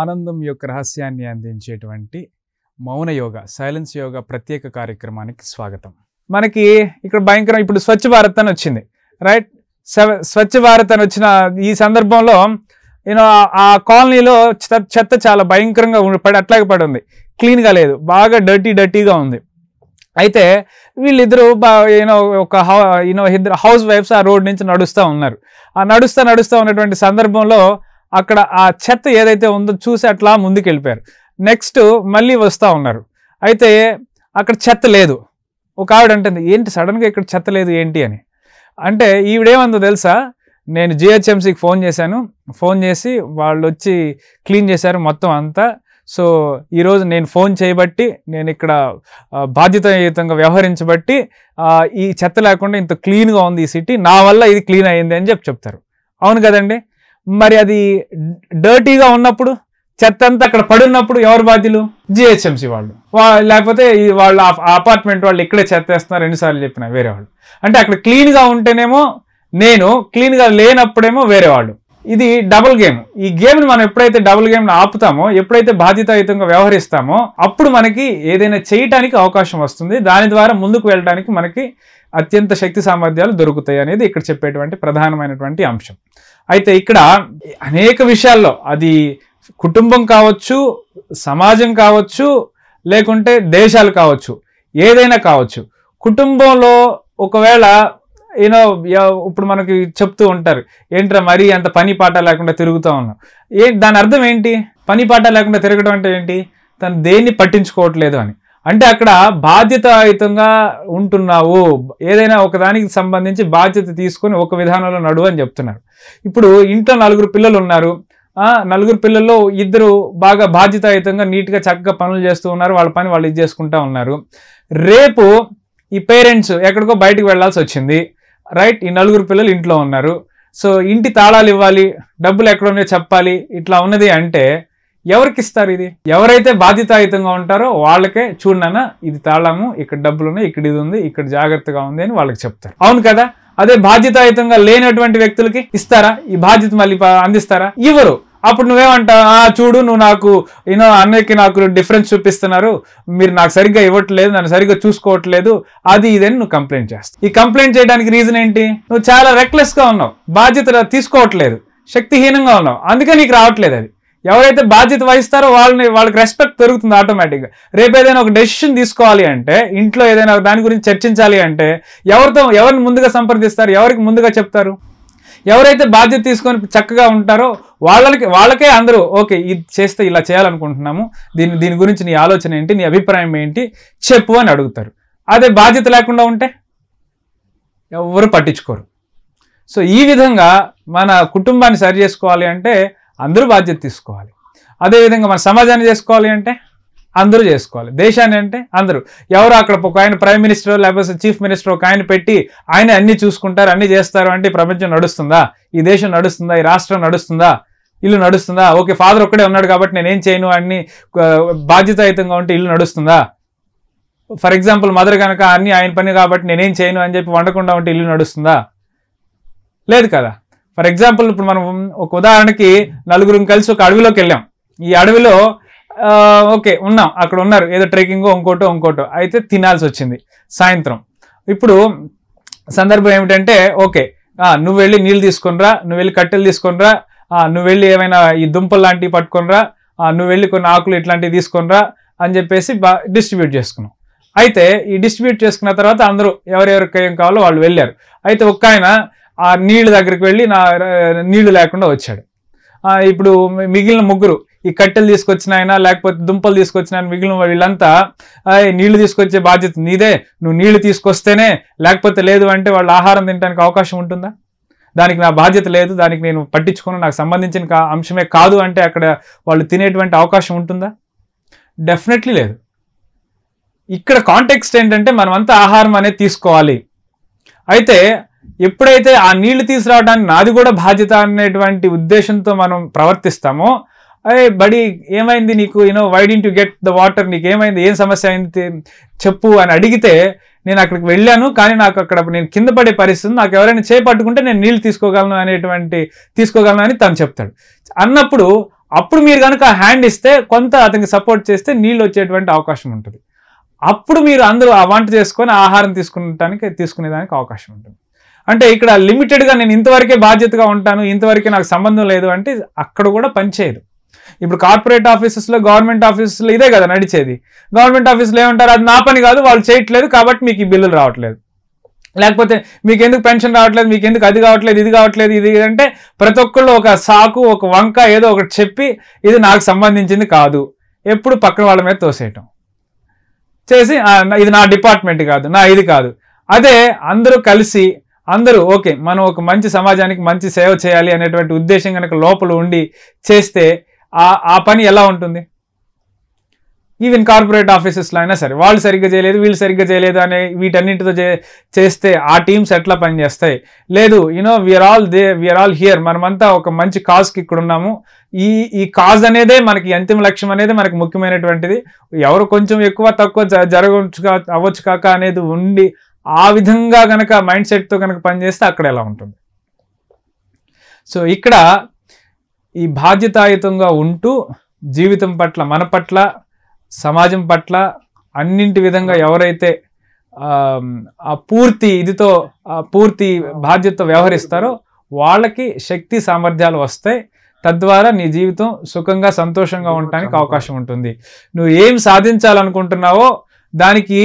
ఆనందం యొక్క రహస్యాన్ని అందించేటువంటి మౌన యోగ సైలెన్స్ యోగ ప్రత్యేక కార్యక్రమానికి స్వాగతం మనకి ఇక్కడ భయంకరం ఇప్పుడు స్వచ్ఛ భారత్ అని వచ్చింది రైట్ స్వచ్ఛ భారత్ అని వచ్చిన ఈ సందర్భంలో నేను ఆ కాలనీలో చెత్త చాలా భయంకరంగా పడి అట్లాగే పడి ఉంది క్లీన్గా లేదు బాగా డర్టీ డర్టీగా ఉంది అయితే వీళ్ళిద్దరూ యూనో ఒక యూనో ఇద్దరు హౌస్ వైఫ్స్ ఆ రోడ్ నుంచి నడుస్తూ ఉన్నారు ఆ నడుస్తూ నడుస్తూ ఉన్నటువంటి సందర్భంలో అక్కడ ఆ చెత్త ఏదైతే ఉందో చూసి అట్లా ముందుకు వెళ్ళిపోయారు నెక్స్ట్ మళ్ళీ వస్తూ ఉన్నారు అయితే అక్కడ చెత్త లేదు ఒక ఆవిడ అంటుంది ఏంటి సడన్గా ఇక్కడ చెత్త లేదు ఏంటి అని అంటే ఈవిడేమందో తెలుసా నేను జిహెచ్ఎంసీకి ఫోన్ చేశాను ఫోన్ చేసి వాళ్ళు వచ్చి క్లీన్ చేశారు మొత్తం అంతా సో ఈరోజు నేను ఫోన్ చేయబట్టి నేను ఇక్కడ బాధ్యతాయుతంగా వ్యవహరించబట్టి ఈ చెత్త లేకుండా ఇంత క్లీన్గా ఉంది ఈ సిటీ నా వల్ల ఇది క్లీన్ అయింది అని చెప్పి చెప్తారు అవును కదండి మరి అది డర్టీగా ఉన్నప్పుడు చెత్త అంతా అక్కడ పడున్నప్పుడు ఎవరు బాధ్యులు జిహెచ్ఎంసి వాళ్ళు లేకపోతే వాళ్ళు అపార్ట్మెంట్ వాళ్ళు ఇక్కడే చెత్త వేస్తున్నారు ఎన్నిసార్లు చెప్పిన వేరే వాళ్ళు అంటే అక్కడ క్లీన్గా ఉంటేనేమో నేను క్లీన్గా లేనప్పుడేమో వేరే వాళ్ళు ఇది డబుల్ గేమ్ ఈ గేమ్ని మనం ఎప్పుడైతే డబుల్ గేమ్ని ఆపుతామో ఎప్పుడైతే బాధ్యతాయుతంగా వ్యవహరిస్తామో అప్పుడు మనకి ఏదైనా చేయటానికి అవకాశం వస్తుంది దాని ద్వారా ముందుకు వెళ్ళడానికి మనకి అత్యంత శక్తి సామర్థ్యాలు దొరుకుతాయి అనేది ఇక్కడ చెప్పేటువంటి ప్రధానమైనటువంటి అంశం అయితే ఇక్కడ అనేక విషయాల్లో అది కుటుంబం కావచ్చు సమాజం కావచ్చు లేకుంటే దేశాలు కావచ్చు ఏదైనా కావచ్చు కుటుంబంలో ఒకవేళ ఏనో ఇప్పుడు మనకి చెప్తూ ఉంటారు ఏంట్రా మరీ అంత పని పాట లేకుండా తిరుగుతూ ఉన్నాం ఏ దాని అర్థం ఏంటి పని పాట లేకుండా తిరగడం అంటే ఏంటి తను దేన్ని పట్టించుకోవట్లేదు అని అంటే అక్కడ బాధ్యతాయుతంగా ఉంటున్నావు ఏదైనా ఒకదానికి సంబంధించి బాధ్యత తీసుకొని ఒక విధానంలో నడువు అని చెప్తున్నారు ఇప్పుడు ఇంట్లో నలుగురు పిల్లలు ఉన్నారు నలుగురు పిల్లల్లో ఇద్దరు బాగా బాధ్యతాయుతంగా నీట్గా చక్కగా పనులు చేస్తూ ఉన్నారు వాళ్ళ పని వాళ్ళు ఇది చేసుకుంటూ ఉన్నారు రేపు ఈ పేరెంట్స్ ఎక్కడికో బయటకు వెళ్లాల్సి వచ్చింది రైట్ ఈ నలుగురు పిల్లలు ఇంట్లో ఉన్నారు సో ఇంటి తాళాలు ఇవ్వాలి డబ్బులు ఎక్కడ ఉన్నాయో చెప్పాలి ఇట్లా ఉన్నది అంటే ఎవరికి ఇస్తారు ఇది ఎవరైతే బాధ్యతాయుతంగా ఉంటారో వాళ్ళకే చూడనా ఇది తాళము ఇక్కడ డబ్బులు ఉన్నాయి ఇక్కడ ఇది ఉంది ఇక్కడ జాగ్రత్తగా ఉంది అని వాళ్ళకి చెప్తారు అవును కదా అదే బాధ్యతాయుతంగా లేనటువంటి వ్యక్తులకి ఇస్తారా ఈ బాధ్యత మళ్ళీ అందిస్తారా ఇవ్వరు అప్పుడు నువ్వేమంటావు ఆ చూడు నువ్వు నాకు యూనో అన్నయ్యకి నాకు డిఫరెన్స్ చూపిస్తున్నారు మీరు నాకు సరిగ్గా ఇవ్వట్లేదు నన్ను సరిగ్గా చూసుకోవట్లేదు అది ఇదని నువ్వు కంప్లైంట్ చేస్తావు ఈ కంప్లైంట్ చేయడానికి రీజన్ ఏంటి నువ్వు చాలా రెక్లెస్గా ఉన్నావు బాధ్యత తీసుకోవట్లేదు శక్తిహీనంగా ఉన్నావు అందుకే నీకు రావట్లేదు అది ఎవరైతే బాధ్యత వహిస్తారో వాళ్ళని వాళ్ళకి రెస్పెక్ట్ పెరుగుతుంది ఆటోమేటిక్గా రేపు ఏదైనా ఒక డెసిషన్ తీసుకోవాలి అంటే ఇంట్లో ఏదైనా దాని గురించి చర్చించాలి అంటే ఎవరితో ఎవరిని ముందుగా సంప్రదిస్తారు ఎవరికి ముందుగా చెప్తారు ఎవరైతే బాధ్యత తీసుకొని చక్కగా ఉంటారో వాళ్ళకి వాళ్ళకే అందరూ ఓకే ఇది చేస్తే ఇలా చేయాలనుకుంటున్నాము దీని దీని గురించి నీ ఆలోచన ఏంటి నీ అభిప్రాయం ఏంటి చెప్పు అని అడుగుతారు అదే బాధ్యత లేకుండా ఉంటే ఎవరు పట్టించుకోరు సో ఈ విధంగా మన కుటుంబాన్ని సరి చేసుకోవాలి అంటే అందరూ బాధ్యత తీసుకోవాలి అదేవిధంగా మన సమాజాన్ని చేసుకోవాలి అంటే అందరూ చేసుకోవాలి దేశాన్ని అంటే అందరూ ఎవరు అక్కడ ఒక ఆయన ప్రైమ్ మినిస్టర్ లేకపోతే చీఫ్ మినిస్టర్ ఒక ఆయన పెట్టి ఆయన అన్ని చూసుకుంటారు అన్ని చేస్తారు అంటే ప్రపంచం నడుస్తుందా ఈ దేశం నడుస్తుందా ఈ రాష్ట్రం నడుస్తుందా ఇల్లు నడుస్తుందా ఓకే ఫాదర్ ఒక్కడే ఉన్నాడు కాబట్టి నేనేం చేయను అన్ని బాధ్యతాయుతంగా ఉంటే ఇల్లు నడుస్తుందా ఫర్ ఎగ్జాంపుల్ మదర్ కనుక అన్ని ఆయన పని కాబట్టి నేనేం చేయను అని చెప్పి వండకుండా ఉంటే ఇల్లు నడుస్తుందా లేదు కదా ఫర్ ఎగ్జాంపుల్ ఇప్పుడు మనం ఒక ఉదాహరణకి నలుగురం కలిసి ఒక అడవిలోకి వెళ్ళాం ఈ అడవిలో ఓకే ఉన్నాం అక్కడ ఉన్నారు ఏదో ట్రెక్కింగ్ ఇంకోటో ఇంకోటో అయితే తినాల్సి వచ్చింది సాయంత్రం ఇప్పుడు సందర్భం ఏమిటంటే ఓకే నువ్వు వెళ్ళి నీళ్ళు తీసుకునిరా నువ్వు వెళ్ళి కట్టెలు తీసుకునిరా నువ్వు వెళ్ళి ఏమైనా ఈ దుంపలు లాంటివి పట్టుకునిరా నువ్వు వెళ్ళి కొన్ని ఆకులు ఇట్లాంటివి తీసుకునిరా అని చెప్పేసి బా డిస్ట్రిబ్యూట్ చేసుకున్నాం అయితే ఈ డిస్ట్రిబ్యూట్ చేసుకున్న తర్వాత అందరూ ఎవరెవరికి ఏం కావాలో వాళ్ళు వెళ్ళారు అయితే ఒక్క ఆయన ఆ నీళ్ళు దగ్గరికి వెళ్ళి నా నీళ్లు లేకుండా వచ్చాడు ఇప్పుడు మిగిలిన ముగ్గురు ఈ కట్టెలు తీసుకొచ్చిన ఆయన లేకపోతే దుంపలు తీసుకొచ్చిన ఆయన మిగిలిన వీళ్ళంతా నీళ్లు తీసుకొచ్చే బాధ్యత నీదే నువ్వు నీళ్లు తీసుకొస్తేనే లేకపోతే లేదు అంటే వాళ్ళు ఆహారం తినడానికి అవకాశం ఉంటుందా దానికి నా బాధ్యత లేదు దానికి నేను పట్టించుకుని నాకు సంబంధించిన అంశమే కాదు అంటే అక్కడ వాళ్ళు తినేటువంటి అవకాశం ఉంటుందా డెఫినెట్లీ లేదు ఇక్కడ కాంటెక్స్ట్ ఏంటంటే మనమంతా ఆహారం అనేది తీసుకోవాలి అయితే ఎప్పుడైతే ఆ నీళ్లు తీసుకురావడానికి నాది కూడా బాధ్యత అనేటువంటి ఉద్దేశంతో మనం ప్రవర్తిస్తామో అరే బడి ఏమైంది నీకు you know waiting to get the water నీకు ఏమైంది ఏం సమస్య అయింది చెప్పు అని అడిగితే నేను అక్కడికి వెళ్ళాను కానీ నాకు అక్కడ నేను కింద పడే పరిస్థితి నాకు ఎవరైనా చేపట్టుకుంటే నేను నీళ్ళు తీసుకోగలను అనేటువంటి తీసుకోగలను అని తను చెప్తాడు అన్నప్పుడు అప్పుడు మీరు కనుక హ్యాండ్ ఇస్తే కొంత అతనికి సపోర్ట్ చేస్తే నీళ్ళు వచ్చేటువంటి అవకాశం ఉంటుంది అప్పుడు మీరు అందరూ ఆ వంట చేసుకొని ఆహారం తీసుకునేటానికి తీసుకునేదానికి అవకాశం ఉంటుంది అంటే ఇక్కడ లిమిటెడ్గా నేను ఇంతవరకే బాధ్యతగా ఉంటాను ఇంతవరకే నాకు సంబంధం లేదు అంటే అక్కడ కూడా పనిచేయదు ఇప్పుడు కార్పొరేట్ ఆఫీసెస్లో గవర్నమెంట్ ఆఫీసెస్లో ఇదే కదా నడిచేది గవర్నమెంట్ ఆఫీసులు ఏమంటారు అది నా పని కాదు వాళ్ళు చేయట్లేదు కాబట్టి మీకు ఈ బిల్లులు రావట్లేదు లేకపోతే మీకు ఎందుకు పెన్షన్ రావట్లేదు మీకు ఎందుకు అది కావట్లేదు ఇది కావట్లేదు ఇది అంటే ప్రతి ఒక్కళ్ళు ఒక సాకు ఒక వంక ఏదో ఒకటి చెప్పి ఇది నాకు సంబంధించింది కాదు ఎప్పుడు పక్కన వాళ్ళ మీద తోసేయటం చేసి ఇది నా డిపార్ట్మెంట్ కాదు నా ఇది కాదు అదే అందరూ కలిసి అందరూ ఓకే మనం ఒక మంచి సమాజానికి మంచి సేవ చేయాలి అనేటువంటి ఉద్దేశం కనుక లోపల ఉండి చేస్తే ఆ పని ఎలా ఉంటుంది ఈవెన్ కార్పొరేట్ ఆఫీసెస్లో అయినా సరే వాళ్ళు సరిగ్గా చేయలేదు వీళ్ళు సరిగ్గా చేయలేదు అనే చే చేస్తే ఆ టీమ్స్ ఎట్లా పనిచేస్తాయి లేదు you know we are all they we are all here మనమంతా ఒక మంచి కాజ్కి ఇక్కడ ఉన్నాము ఈ ఈ కాజ్ అనేదే మనకి అంతిమ లక్ష్యం అనేది మనకి ముఖ్యమైనటువంటిది ఎవరు కొంచెం ఎక్కువ తక్కువ జరగవచ్చు అవ్వచ్చు కాక అనేది ఉండి ఆ విధంగా కనుక మైండ్ సెట్తో కనుక పనిచేస్తే అక్కడ ఎలా ఉంటుంది సో ఇక్కడ ఈ బాధ్యతాయుతంగా ఉంటూ జీవితం పట్ల మన పట్ల సమాజం పట్ల అన్నింటి విధంగా ఎవరైతే ఆ పూర్తి ఇదితో పూర్తి బాధ్యత వ్యవహరిస్తారో వాళ్ళకి శక్తి సామర్థ్యాలు వస్తాయి తద్వారా నీ జీవితం సుఖంగా సంతోషంగా ఉండటానికి అవకాశం ఉంటుంది నువ్వు ఏం సాధించాలనుకుంటున్నావో దానికి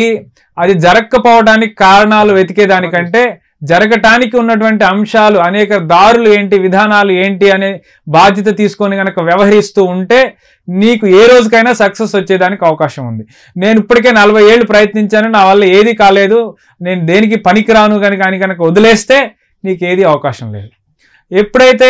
అది జరగకపోవడానికి కారణాలు వెతికే దానికంటే జరగటానికి ఉన్నటువంటి అంశాలు అనేక దారులు ఏంటి విధానాలు ఏంటి అనే బాధ్యత తీసుకొని కనుక వ్యవహరిస్తూ ఉంటే నీకు ఏ రోజుకైనా సక్సెస్ వచ్చేదానికి అవకాశం ఉంది నేను ఇప్పటికే నలభై ఏళ్ళు ప్రయత్నించాను నా వల్ల ఏది కాలేదు నేను దేనికి పనికిరాను కనుక అని కనుక వదిలేస్తే నీకు ఏది అవకాశం లేదు ఎప్పుడైతే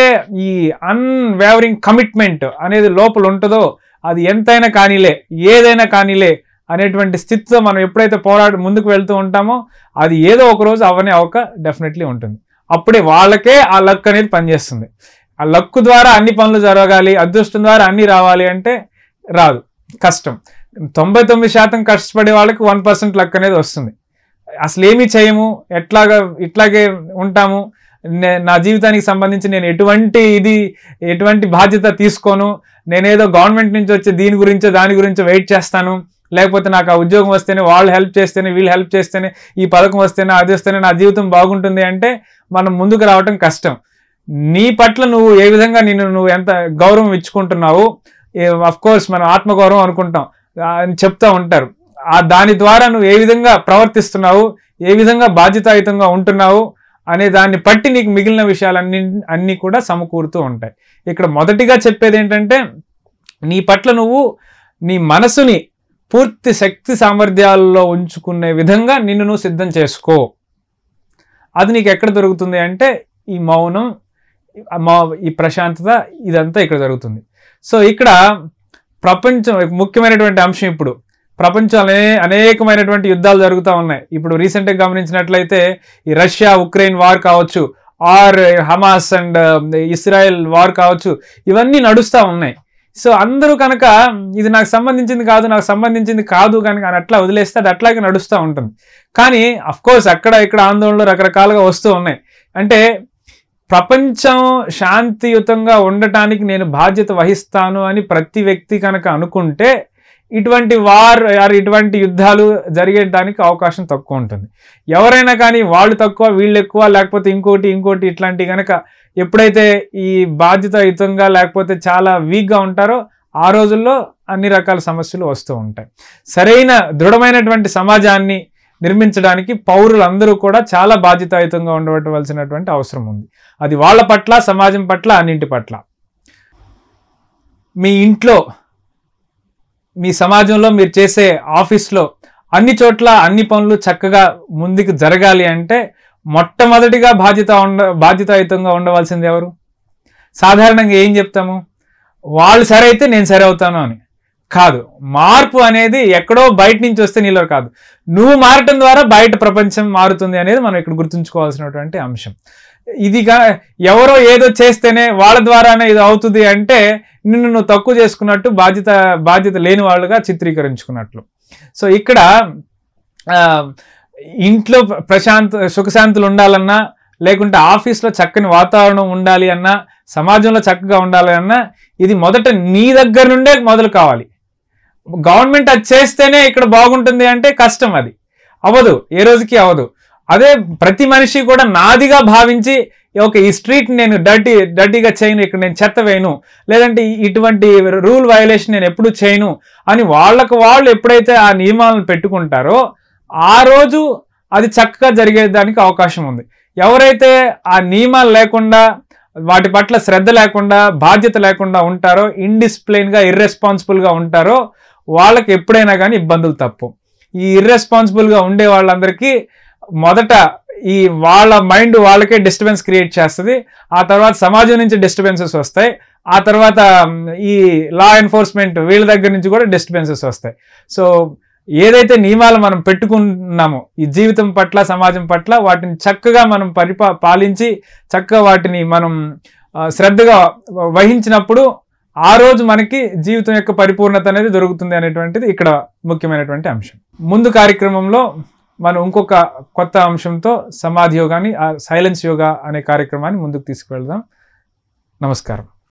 ఈ అన్వేవరింగ్ కమిట్మెంట్ అనేది లోపల ఉంటుందో అది ఎంతైనా కానీలే ఏదైనా కానీలే అనేటువంటి స్థితితో మనం ఎప్పుడైతే పోరాడు ముందుకు వెళ్తూ ఉంటామో అది ఏదో ఒక రోజు అవనే అవక డెఫినెట్లీ ఉంటుంది అప్పుడే వాళ్ళకే ఆ లక్ అనేది పనిచేస్తుంది ఆ లక్ ద్వారా అన్ని పనులు జరగాలి అదృష్టం ద్వారా అన్నీ రావాలి అంటే రాదు కష్టం తొంభై తొమ్మిది శాతం కష్టపడే వాళ్ళకి వన్ పర్సెంట్ లక్ అనేది వస్తుంది అసలు ఏమీ చేయము ఎట్లాగా ఇట్లాగే ఉంటాము నా జీవితానికి సంబంధించి నేను ఎటువంటి ఇది ఎటువంటి బాధ్యత తీసుకోను నేనేదో గవర్నమెంట్ నుంచి వచ్చే దీని గురించో దాని గురించో వెయిట్ చేస్తాను లేకపోతే నాకు ఆ ఉద్యోగం వస్తేనే వాళ్ళు హెల్ప్ చేస్తేనే వీళ్ళు హెల్ప్ చేస్తేనే ఈ పథకం వస్తేనే అది వస్తేనే నా జీవితం బాగుంటుంది అంటే మనం ముందుకు రావటం కష్టం నీ పట్ల నువ్వు ఏ విధంగా నిన్ను నువ్వు ఎంత గౌరవం ఇచ్చుకుంటున్నావు కోర్స్ మనం ఆత్మగౌరవం అనుకుంటాం అని చెప్తా ఉంటారు ఆ దాని ద్వారా నువ్వు ఏ విధంగా ప్రవర్తిస్తున్నావు ఏ విధంగా బాధ్యతాయుతంగా ఉంటున్నావు అనే దాన్ని బట్టి నీకు మిగిలిన విషయాలన్నీ అన్నీ కూడా సమకూరుతూ ఉంటాయి ఇక్కడ మొదటిగా చెప్పేది ఏంటంటే నీ పట్ల నువ్వు నీ మనసుని పూర్తి శక్తి సామర్థ్యాల్లో ఉంచుకునే విధంగా నిన్ను నువ్వు సిద్ధం చేసుకో అది నీకు ఎక్కడ దొరుకుతుంది అంటే ఈ మౌనం మా ఈ ప్రశాంతత ఇదంతా ఇక్కడ జరుగుతుంది సో ఇక్కడ ప్రపంచం ముఖ్యమైనటువంటి అంశం ఇప్పుడు ప్రపంచంలో అనేకమైనటువంటి యుద్ధాలు జరుగుతూ ఉన్నాయి ఇప్పుడు రీసెంట్గా గమనించినట్లయితే ఈ రష్యా ఉక్రెయిన్ వార్ కావచ్చు or Hamas and Israel war కావచ్చు ఇవన్నీ నడుస్తూ ఉన్నాయి సో అందరూ కనుక ఇది నాకు సంబంధించింది కాదు నాకు సంబంధించింది కాదు కనుక అని అట్లా వదిలేస్తే అది అట్లాగే నడుస్తూ ఉంటుంది కానీ కోర్స్ అక్కడ ఇక్కడ ఆందోళనలు రకరకాలుగా వస్తూ ఉన్నాయి అంటే ప్రపంచం శాంతియుతంగా ఉండటానికి నేను బాధ్యత వహిస్తాను అని ప్రతి వ్యక్తి కనుక అనుకుంటే ఇటువంటి వార్ ఇటువంటి యుద్ధాలు జరిగేదానికి అవకాశం తక్కువ ఉంటుంది ఎవరైనా కానీ వాళ్ళు తక్కువ వీళ్ళు ఎక్కువ లేకపోతే ఇంకోటి ఇంకోటి ఇట్లాంటివి కనుక ఎప్పుడైతే ఈ బాధ్యత యుతంగా లేకపోతే చాలా వీక్గా ఉంటారో ఆ రోజుల్లో అన్ని రకాల సమస్యలు వస్తూ ఉంటాయి సరైన దృఢమైనటువంటి సమాజాన్ని నిర్మించడానికి పౌరులందరూ కూడా చాలా బాధ్యతాయుతంగా ఉండవలసినటువంటి అవసరం ఉంది అది వాళ్ళ పట్ల సమాజం పట్ల అన్నింటి పట్ల మీ ఇంట్లో మీ సమాజంలో మీరు చేసే ఆఫీస్లో అన్ని చోట్ల అన్ని పనులు చక్కగా ముందుకు జరగాలి అంటే మొట్టమొదటిగా బాధ్యత ఉండ బాధ్యతాయుతంగా ఉండవలసింది ఎవరు సాధారణంగా ఏం చెప్తాము వాళ్ళు సరైతే నేను సరే అవుతాను అని కాదు మార్పు అనేది ఎక్కడో బయట నుంచి వస్తే నీలో కాదు నువ్వు మారటం ద్వారా బయట ప్రపంచం మారుతుంది అనేది మనం ఇక్కడ గుర్తుంచుకోవాల్సినటువంటి అంశం ఇదిగా ఎవరో ఏదో చేస్తేనే వాళ్ళ ద్వారానే ఇది అవుతుంది అంటే నిన్ను నువ్వు తక్కువ చేసుకున్నట్టు బాధ్యత బాధ్యత లేని వాళ్ళుగా చిత్రీకరించుకున్నట్లు సో ఇక్కడ ఇంట్లో ప్రశాంత సుఖశాంతులు ఉండాలన్నా లేకుంటే ఆఫీస్లో చక్కని వాతావరణం ఉండాలి అన్నా సమాజంలో చక్కగా ఉండాలి అన్నా ఇది మొదట నీ దగ్గర నుండే మొదలు కావాలి గవర్నమెంట్ అది చేస్తేనే ఇక్కడ బాగుంటుంది అంటే కష్టం అది అవ్వదు ఏ రోజుకి అవ్వదు అదే ప్రతి మనిషి కూడా నాదిగా భావించి ఓకే ఈ స్ట్రీట్ నేను డర్టీ డర్టీగా చేయను ఇక్కడ నేను చెత్త వేయను లేదంటే ఇటువంటి రూల్ వయలేషన్ నేను ఎప్పుడు చేయను అని వాళ్ళకు వాళ్ళు ఎప్పుడైతే ఆ నియమాలను పెట్టుకుంటారో ఆ రోజు అది చక్కగా జరిగేదానికి అవకాశం ఉంది ఎవరైతే ఆ నియమాలు లేకుండా వాటి పట్ల శ్రద్ధ లేకుండా బాధ్యత లేకుండా ఉంటారో ఇన్డిసిప్లైన్గా ఇర్రెస్పాన్సిబుల్గా ఉంటారో వాళ్ళకి ఎప్పుడైనా కానీ ఇబ్బందులు తప్పు ఈ ఇర్రెస్పాన్సిబుల్గా ఉండే వాళ్ళందరికీ మొదట ఈ వాళ్ళ మైండ్ వాళ్ళకే డిస్టర్బెన్స్ క్రియేట్ చేస్తుంది ఆ తర్వాత సమాజం నుంచి డిస్టర్బెన్సెస్ వస్తాయి ఆ తర్వాత ఈ లా ఎన్ఫోర్స్మెంట్ వీళ్ళ దగ్గర నుంచి కూడా డిస్టర్బెన్సెస్ వస్తాయి సో ఏదైతే నియమాలు మనం పెట్టుకున్నామో ఈ జీవితం పట్ల సమాజం పట్ల వాటిని చక్కగా మనం పరిపా పాలించి చక్కగా వాటిని మనం శ్రద్ధగా వహించినప్పుడు ఆ రోజు మనకి జీవితం యొక్క పరిపూర్ణత అనేది దొరుకుతుంది అనేటువంటిది ఇక్కడ ముఖ్యమైనటువంటి అంశం ముందు కార్యక్రమంలో మనం ఇంకొక కొత్త అంశంతో సమాధి యోగాని సైలెన్స్ యోగా అనే కార్యక్రమాన్ని ముందుకు తీసుకువెళ్దాం నమస్కారం